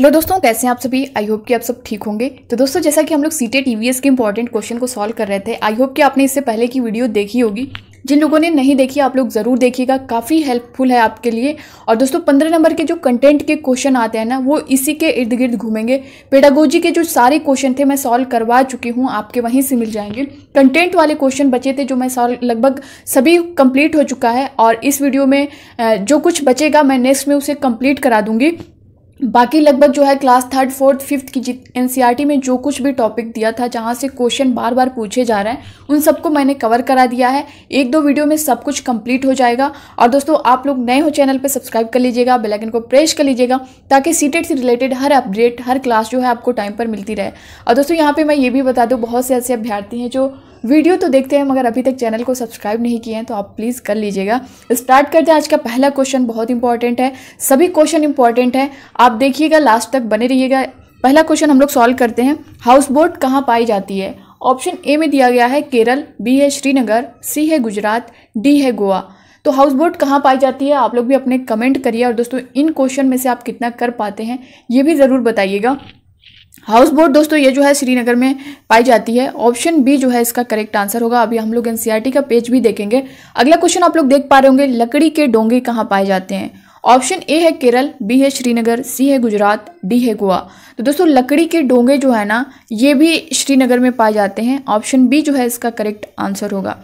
hello दोस्तों कैसे हैं आप सभी आई होप कि आप सब ठीक होंगे तो दोस्तों जैसा कि हम लोग सीटे टी e टीवीएस के इंपॉर्टेंट क्वेश्चन को सॉल्व कर रहे थे आई होप कि आपने इससे पहले की वीडियो देखी होगी जिन लोगों ने नहीं देखी आप लोग ज़रूर देखिएगा काफ़ी हेल्पफुल है आपके लिए और दोस्तों पंद्रह नंबर के जो कंटेंट के क्वेश्चन आते हैं ना वो इसी के इर्द गिर्द घूमेंगे पेडागोजी के जो सारे क्वेश्चन थे मैं सॉल्व करवा चुकी हूँ आपके वहीं से मिल जाएंगे कंटेंट वाले क्वेश्चन बचे थे जो मैं सॉल्व लगभग सभी कंप्लीट हो चुका है और इस वीडियो में जो कुछ बचेगा मैं नेक्स्ट में उसे कंप्लीट करा दूँगी बाकी लगभग जो है क्लास थर्ड फोर्थ फिफ्थ की जित एन में जो कुछ भी टॉपिक दिया था जहाँ से क्वेश्चन बार बार पूछे जा रहे हैं उन सबको मैंने कवर करा दिया है एक दो वीडियो में सब कुछ कंप्लीट हो जाएगा और दोस्तों आप लोग नए हो चैनल पर सब्सक्राइब कर लीजिएगा बेलाइकन को प्रेस कर लीजिएगा ताकि सीटेट से रिलेटेड हर अपडेट हर क्लास जो है आपको टाइम पर मिलती रहे और दोस्तों यहाँ पर मैं ये भी बता दूँ बहुत से ऐसे अभ्यर्थी हैं जो वीडियो तो देखते हैं मगर अभी तक चैनल को सब्सक्राइब नहीं किए हैं तो आप प्लीज़ कर लीजिएगा स्टार्ट करते हैं आज का पहला क्वेश्चन बहुत इंपॉर्टेंट है सभी क्वेश्चन इंपॉर्टेंट है आप देखिएगा लास्ट तक बने रहिएगा पहला क्वेश्चन हम लोग सॉल्व करते हैं हाउस बोट कहाँ पाई जाती है ऑप्शन ए में दिया गया है केरल बी है श्रीनगर सी है गुजरात डी है गोवा तो हाउस बोट कहाँ पाई जाती है आप लोग भी अपने कमेंट करिए और दोस्तों इन क्वेश्चन में से आप कितना कर पाते हैं ये भी ज़रूर बताइएगा हाउस बोट दोस्तों ये जो है श्रीनगर में पाई जाती है ऑप्शन बी जो है इसका करेक्ट आंसर होगा अभी हम लोग एनसीईआरटी e का पेज भी देखेंगे अगला क्वेश्चन आप लोग देख पा रहे होंगे लकड़ी के डोंगे कहाँ पाए जाते हैं ऑप्शन ए है केरल बी है श्रीनगर सी है गुजरात डी है गोवा तो दोस्तों लकड़ी के डोंगे जो है ना ये भी श्रीनगर में पाए जाते हैं ऑप्शन बी जो है इसका करेक्ट आंसर होगा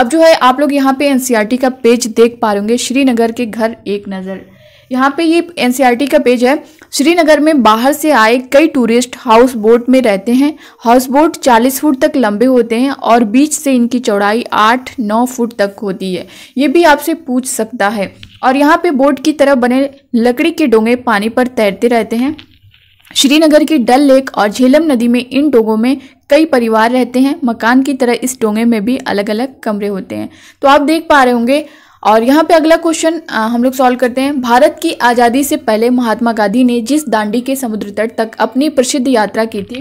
अब जो है आप लोग यहाँ पे एनसीईआरटी e का पेज देख पा रहे होंगे श्रीनगर के घर एक नज़र यहाँ पे ये एनसीईआरटी e का पेज है श्रीनगर में बाहर से आए कई टूरिस्ट हाउस बोट में रहते हैं हाउस बोट चालीस फुट तक लंबे होते हैं और बीच से इनकी चौड़ाई आठ नौ फुट तक होती है ये भी आपसे पूछ सकता है और यहाँ पे बोट की तरह बने लकड़ी के डोंगे पानी पर तैरते रहते हैं श्रीनगर की डल लेक और झेलम नदी में इन डोंगों में कई परिवार रहते हैं मकान की तरह इस डोंगे में भी अलग अलग कमरे होते हैं तो आप देख पा रहे होंगे और यहाँ पे अगला क्वेश्चन हम लोग सॉल्व करते हैं भारत की आज़ादी से पहले महात्मा गांधी ने जिस दांडी के समुद्र तट तक अपनी प्रसिद्ध यात्रा की थी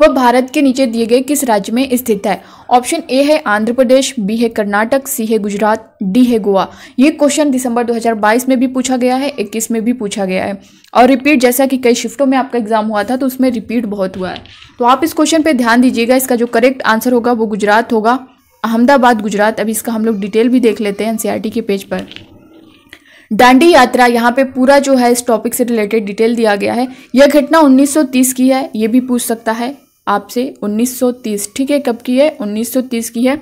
वह भारत के नीचे दिए गए किस राज्य में स्थित है ऑप्शन ए है आंध्र प्रदेश बी है कर्नाटक सी है गुजरात डी है गोवा ये क्वेश्चन दिसंबर 2022 में भी पूछा गया है 21 में भी पूछा गया है और रिपीट जैसा कि कई शिफ्टों में आपका एग्जाम हुआ था तो उसमें रिपीट बहुत हुआ है तो आप इस क्वेश्चन पर ध्यान दीजिएगा इसका जो करेक्ट आंसर होगा वो गुजरात होगा अहमदाबाद गुजरात अभी इसका हम लोग डिटेल भी देख लेते हैं एनसीईआरटी e के पेज पर दांडी यात्रा यहाँ पे पूरा जो है इस टॉपिक से रिलेटेड डिटेल दिया गया है यह घटना 1930 की है ये भी पूछ सकता है आपसे 1930 ठीक है कब की है 1930 की है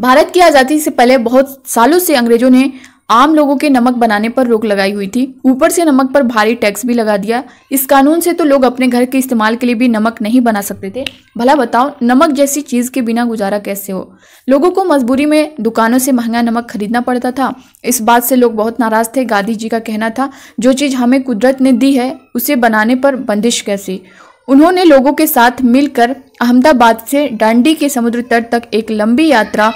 भारत की आज़ादी से पहले बहुत सालों से अंग्रेजों ने आम लोगों के नमक बनाने पर रोक लगाई हुई थी ऊपर से नमक पर भारी टैक्स भी लगा दिया इस कानून से तो लोग अपने घर के इस्तेमाल के लिए भी नमक नहीं बना सकते थे भला बताओ नमक जैसी चीज के बिना गुजारा कैसे हो लोगों को मजबूरी में दुकानों से महंगा नमक खरीदना पड़ता था इस बात से लोग बहुत नाराज थे गांधी जी का कहना था जो चीज हमें कुदरत ने दी है उसे बनाने पर बंदिश कैसे उन्होंने लोगों के साथ मिलकर अहमदाबाद से डांडी के समुद्र तट तक एक लंबी यात्रा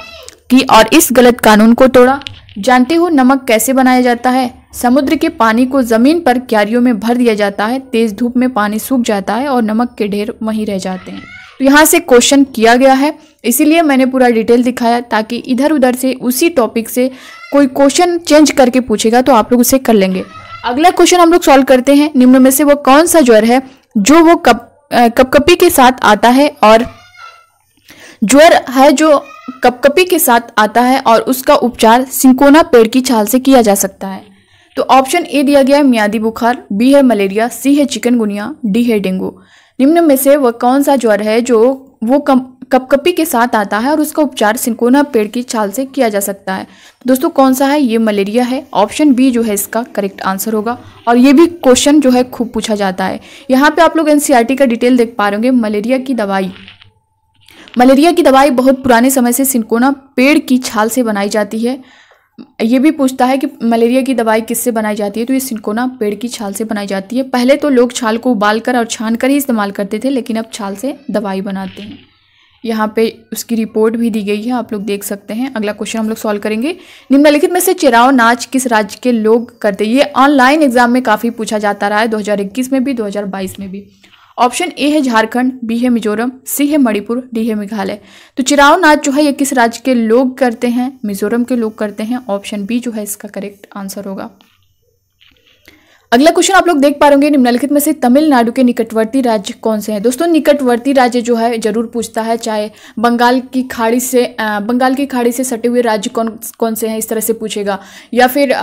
की और इस गलत कानून को तोड़ा जानते हो नमक कैसे बनाया जाता है समुद्र के पानी को ज़मीन पर क्यारियों में भर दिया जाता है तेज़ धूप में पानी सूख जाता है और नमक के ढेर वहीं रह जाते हैं तो यहाँ से क्वेश्चन किया गया है इसीलिए मैंने पूरा डिटेल दिखाया ताकि इधर उधर से उसी टॉपिक से कोई क्वेश्चन चेंज करके पूछेगा तो आप लोग उसे कर लेंगे अगला क्वेश्चन हम लोग सॉल्व करते हैं निम्न में से वो कौन सा ज्वर है जो वो कप कपकपी के साथ आता है और ज्वर है जो कपकपी के साथ आता है और उसका उपचार सिंकोना पेड़ की छाल से किया जा सकता है तो ऑप्शन ए दिया गया है मियादी बुखार बी है मलेरिया सी है चिकनगुनिया डी है डेंगू निम्न में से वह कौन सा ज्वर है जो वो कम कपकपी के साथ आता है और उसका उपचार सिंकोना पेड़ की छाल से किया जा सकता है दोस्तों कौन सा है ये मलेरिया है ऑप्शन बी जो है इसका करेक्ट आंसर होगा और ये भी क्वेश्चन जो है खूब पूछा जाता है यहाँ पे आप लोग एनसीईआरटी e का डिटेल देख पा रहे होंगे मलेरिया की दवाई मलेरिया की दवाई बहुत पुराने समय से सिंकोना पेड़ की छाल से बनाई जाती है ये भी पूछता है कि मलेरिया की दवाई किससे बनाई जाती है तो ये सिंकोना पेड़ की छाल से बनाई जाती है पहले तो लोग छाल को उबालकर और छानकर ही इस्तेमाल करते थे लेकिन अब छाल से दवाई बनाते हैं यहाँ पे उसकी रिपोर्ट भी दी गई है आप लोग देख सकते हैं अगला क्वेश्चन हम लोग सॉल्व करेंगे निम्नलिखित में से चिराव नाच किस राज्य के लोग करते ये ऑनलाइन एग्जाम में काफ़ी पूछा जाता रहा है दो में भी दो में भी ऑप्शन ए है झारखंड बी है मिजोरम सी है मणिपुर डी है मेघालय तो चिराव नाच जो है ये किस राज्य के लोग करते हैं मिजोरम के लोग करते हैं ऑप्शन बी जो है इसका करेक्ट आंसर होगा अगला क्वेश्चन आप लोग देख पा रहे निम्नलिखित में से तमिलनाडु के निकटवर्ती राज्य कौन से हैं दोस्तों निकटवर्ती राज्य जो है जरूर पूछता है चाहे बंगाल की खाड़ी से बंगाल की खाड़ी से सटे हुए राज्य कौन कौन से हैं इस तरह से पूछेगा या फिर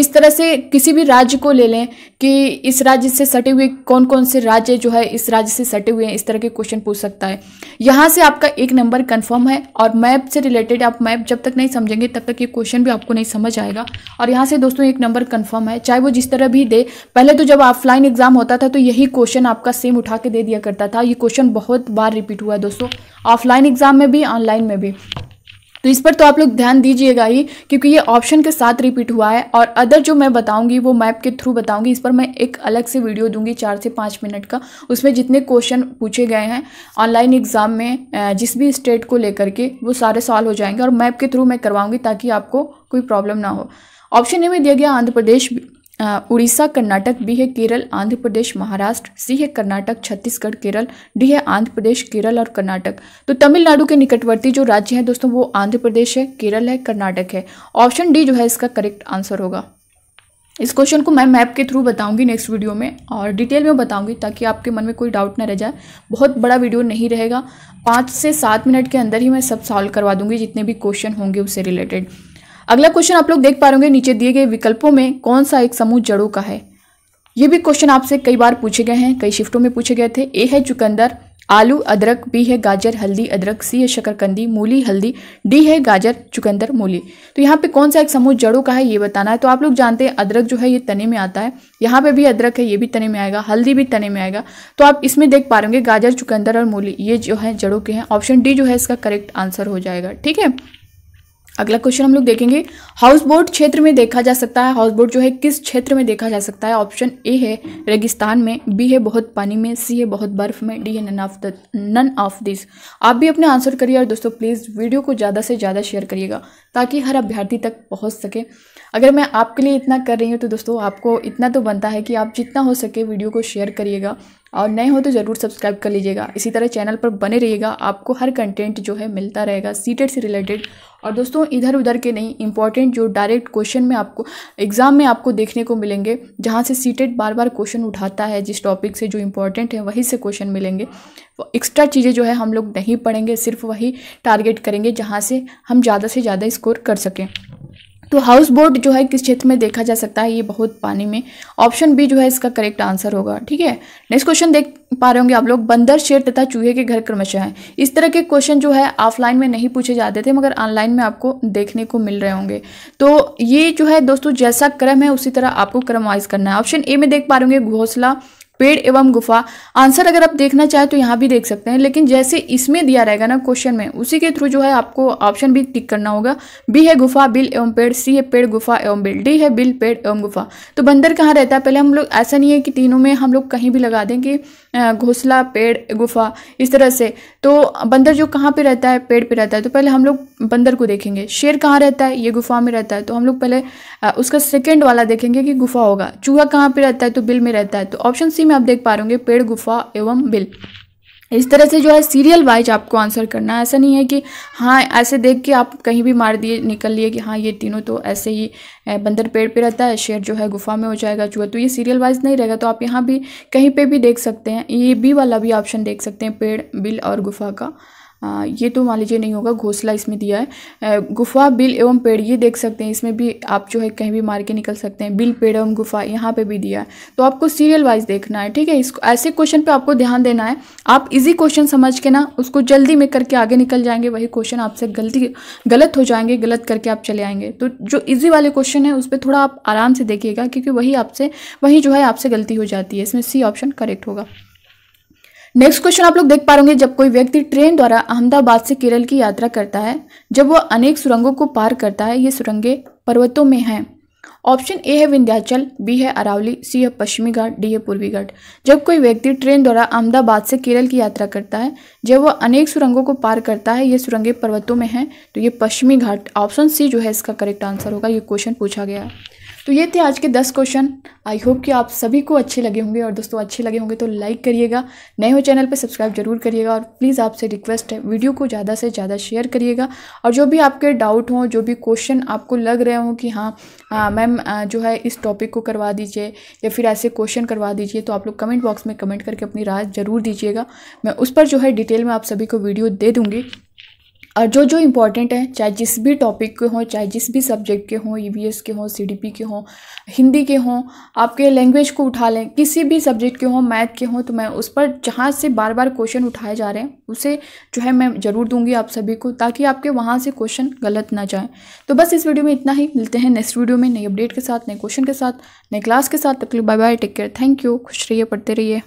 इस तरह से किसी भी राज्य को ले लें कि इस राज्य से सटे हुए कौन कौन से राज्य जो है इस राज्य से सटे हुए हैं इस तरह के क्वेश्चन पूछ सकता है यहाँ से आपका एक नंबर कन्फर्म है और मैप से रिलेटेड आप मैप जब तक नहीं समझेंगे तब तक ये क्वेश्चन भी आपको नहीं समझ आएगा और यहाँ से दोस्तों एक नंबर कन्फर्म है चाहे वो जिस तरह भी दे पहले तो जब ऑफलाइन एग्जाम होता था तो यही क्वेश्चन आपका सेम उठा के दे दिया करता था ये क्वेश्चन बहुत बार रिपीट हुआ है दोस्तों ऑफलाइन एग्जाम में भी ऑनलाइन में भी तो इस पर तो आप लोग ध्यान दीजिएगा ही क्योंकि ये ऑप्शन के साथ रिपीट हुआ है और अदर जो मैं बताऊंगी वो मैप के थ्रू बताऊंगी इस पर मैं एक अलग से वीडियो दूंगी चार से पाँच मिनट का उसमें जितने क्वेश्चन पूछे गए हैं ऑनलाइन एग्जाम में जिस भी स्टेट को लेकर के वो सारे सॉल्व हो जाएंगे और मैप के थ्रू मैं करवाऊँगी ताकि आपको कोई प्रॉब्लम ना हो ऑप्शन ए में दिया गया आंध्र प्रदेश उड़ीसा कर्नाटक बी है केरल आंध्र प्रदेश महाराष्ट्र सी है कर्नाटक छत्तीसगढ़ केरल डी है आंध्र प्रदेश केरल और कर्नाटक तो तमिलनाडु के निकटवर्ती जो राज्य हैं दोस्तों वो आंध्र प्रदेश है केरल है कर्नाटक है ऑप्शन डी जो है इसका करेक्ट आंसर होगा इस क्वेश्चन को मैं मैप के थ्रू बताऊंगी नेक्स्ट वीडियो में और डिटेल में बताऊंगी ताकि आपके मन में कोई डाउट ना रह जाए बहुत बड़ा वीडियो नहीं रहेगा पाँच से सात मिनट के अंदर ही मैं सब सॉल्व करवा दूंगी जितने भी क्वेश्चन होंगे उससे रिलेटेड अगला क्वेश्चन आप लोग देख पा रहे नीचे दिए गए विकल्पों में कौन सा एक समूह जड़ों का है ये भी क्वेश्चन आपसे कई बार पूछे गए हैं कई शिफ्टों में पूछे गए थे ए है चुकंदर आलू अदरक बी है गाजर हल्दी अदरक सी है शकरकंदी मूली हल्दी डी है गाजर चुकंदर मूली तो यहाँ पे कौन सा एक समूह जड़ों का है ये बताना है तो आप लोग जानते हैं अदरक जो है ये तने में आता है यहाँ पे भी अदरक है ये भी तने में आएगा हल्दी भी तने में आएगा तो आप इसमें देख पा रहे गाजर चुकंदर और मूली ये जो है जड़ों के हैं ऑप्शन डी जो है इसका करेक्ट आंसर हो जाएगा ठीक है अगला क्वेश्चन हम लोग देखेंगे हाउस बोट क्षेत्र में देखा जा सकता है हाउस बोट जो है किस क्षेत्र में देखा जा सकता है ऑप्शन ए है रेगिस्तान में बी है बहुत पानी में सी है बहुत बर्फ में डी है none of the none of this आप भी अपने आंसर करिए और दोस्तों प्लीज़ वीडियो को ज़्यादा से ज़्यादा शेयर करिएगा ताकि हर अभ्यर्थी तक पहुँच सके अगर मैं आपके लिए इतना कर रही हूँ तो दोस्तों आपको इतना तो बनता है कि आप जितना हो सके वीडियो को शेयर करिएगा और नए हो तो ज़रूर सब्सक्राइब कर लीजिएगा इसी तरह चैनल पर बने रहिएगा आपको हर कंटेंट जो है मिलता रहेगा सीटेट से रिलेटेड और दोस्तों इधर उधर के नहीं इंपॉर्टेंट जो डायरेक्ट क्वेश्चन में आपको एग्ज़ाम में आपको देखने को मिलेंगे जहाँ से सीटेट बार बार क्वेश्चन उठाता है जिस टॉपिक से जो इंपॉर्टेंट है वहीं से क्वेश्चन मिलेंगे एक्स्ट्रा चीज़ें जो है हम लोग नहीं पढ़ेंगे सिर्फ वही टारगेट करेंगे जहाँ से हम ज़्यादा से ज़्यादा स्कोर कर सकें तो हाउस बोट जो है किस क्षेत्र में देखा जा सकता है ये बहुत पानी में ऑप्शन बी जो है इसका करेक्ट आंसर होगा ठीक है नेक्स्ट क्वेश्चन देख पा रहे होंगे आप लोग बंदर शेर तथा चूहे के घर क्रमशः हैं इस तरह के क्वेश्चन जो है ऑफलाइन में नहीं पूछे जाते थे मगर ऑनलाइन में आपको देखने को मिल रहे होंगे तो ये जो है दोस्तों जैसा क्रम है उसी तरह आपको क्रमवाइज करना है ऑप्शन ए में देख पा रहे होंगे घोसला पेड़ एवं गुफा आंसर अगर आप देखना चाहें तो यहाँ भी देख सकते हैं लेकिन जैसे इसमें दिया रहेगा ना क्वेश्चन में उसी के थ्रू जो है आपको ऑप्शन भी टिक करना होगा बी है गुफा बिल एवं पेड़ सी है पेड़ गुफा एवं बिल डी है बिल पेड़ एवं गुफा तो बंदर कहाँ रहता है पहले हम लोग ऐसा नहीं है कि तीनों में हम लोग कहीं भी लगा दें कि घोसला पेड़ गुफा इस तरह से तो बंदर जो कहाँ पर रहता है पेड़ पर रहता है तो पहले हम लोग बंदर को देखेंगे शेर कहाँ रहता है ये गुफा में रहता है तो हम लोग पहले उसका सेकेंड वाला देखेंगे कि गुफा होगा चूहा कहाँ पर रहता है तो बिल में रहता है तो ऑप्शन सी में आप देख पा रहे होंगे पेड़ गुफा एवं बिल इस तरह से जो है सीरियल वाइज आपको आंसर करना है ऐसा नहीं है कि हाँ ऐसे देख के आप कहीं भी मार दिए निकल लिए कि हाँ ये तीनों तो ऐसे ही बंदर पेड़ पे रहता है शेर जो है गुफा में हो जाएगा चूहा तो ये सीरियल वाइज नहीं रहेगा तो आप यहाँ भी कहीं पे भी देख सकते हैं ये बी वाला भी ऑप्शन देख सकते हैं पेड़ बिल और गुफा का आ, ये तो मान लीजिए नहीं होगा घोसला इसमें दिया है गुफा बिल एवं पेड़ ये देख सकते हैं इसमें भी आप जो है कहीं भी मार के निकल सकते हैं बिल पेड़ एवं गुफा यहाँ पे भी दिया है तो आपको सीरियल वाइज देखना है ठीक है इसको ऐसे क्वेश्चन पे आपको ध्यान देना है आप इजी क्वेश्चन समझ के ना उसको जल्दी में करके आगे निकल जाएंगे वही क्वेश्चन आपसे गलती गलत हो जाएंगे गलत करके आप चले आएंगे तो जो ईजी वाले क्वेश्चन है उस पर थोड़ा आप आराम से देखिएगा क्योंकि वही आपसे वही जो है आपसे गलती हो जाती है इसमें सी ऑप्शन करेक्ट होगा नेक्स्ट क्वेश्चन आप लोग देख पा रहे जब कोई व्यक्ति ट्रेन द्वारा अहमदाबाद से केरल की यात्रा करता है जब वह अनेक सुरंगों को पार करता है ये सुरंगें पर्वतों में हैं ऑप्शन ए है विंध्याचल बी है अरावली सी है पश्चिमी घाट डी है पूर्वी घाट जब कोई व्यक्ति ट्रेन द्वारा अहमदाबाद से केरल की यात्रा करता है जब वह अनेक सुरंगों को पार करता है ये सुरंगें पर्वतों में हैं तो ये पश्चिमी घाट ऑप्शन सी जो है इसका करेक्ट आंसर होगा ये क्वेश्चन पूछा गया है तो ये थे आज के दस क्वेश्चन आई होप कि आप सभी को अच्छे लगे होंगे और दोस्तों अच्छे लगे होंगे तो लाइक करिएगा नए हो चैनल पर सब्सक्राइब जरूर करिएगा और प्लीज़ आपसे रिक्वेस्ट है वीडियो को ज़्यादा से ज़्यादा शेयर करिएगा और जो भी आपके डाउट हों जो भी क्वेश्चन आपको लग रहे हों कि हाँ मैम हाँ, जो है इस टॉपिक को करवा दीजिए या फिर ऐसे क्वेश्चन करवा दीजिए तो आप लोग कमेंट बॉक्स में कमेंट करके अपनी राय ज़रूर दीजिएगा मैं उस पर जो है डिटेल में आप सभी को वीडियो दे दूँगी और जो जो इम्पोर्टेंट हैं चाहे जिस भी टॉपिक के हों चाहे जिस भी सब्जेक्ट के हों ई e के हों सी के हों हिंदी के हों आपके लैंग्वेज को उठा लें किसी भी सब्जेक्ट के हों मैथ के हों तो मैं उस पर जहाँ से बार बार क्वेश्चन उठाए जा रहे हैं उसे जो है मैं ज़रूर दूंगी आप सभी को ताकि आपके वहाँ से क्वेश्चन गलत ना जाए तो बस इस वीडियो में इतना ही मिलते हैं नेक्स्ट वीडियो में नई अपडेट के साथ नए क्वेश्चन के साथ नए क्लास के साथ तकलीफ bye bye take care thank you खुश रहिए पढ़ते रहिए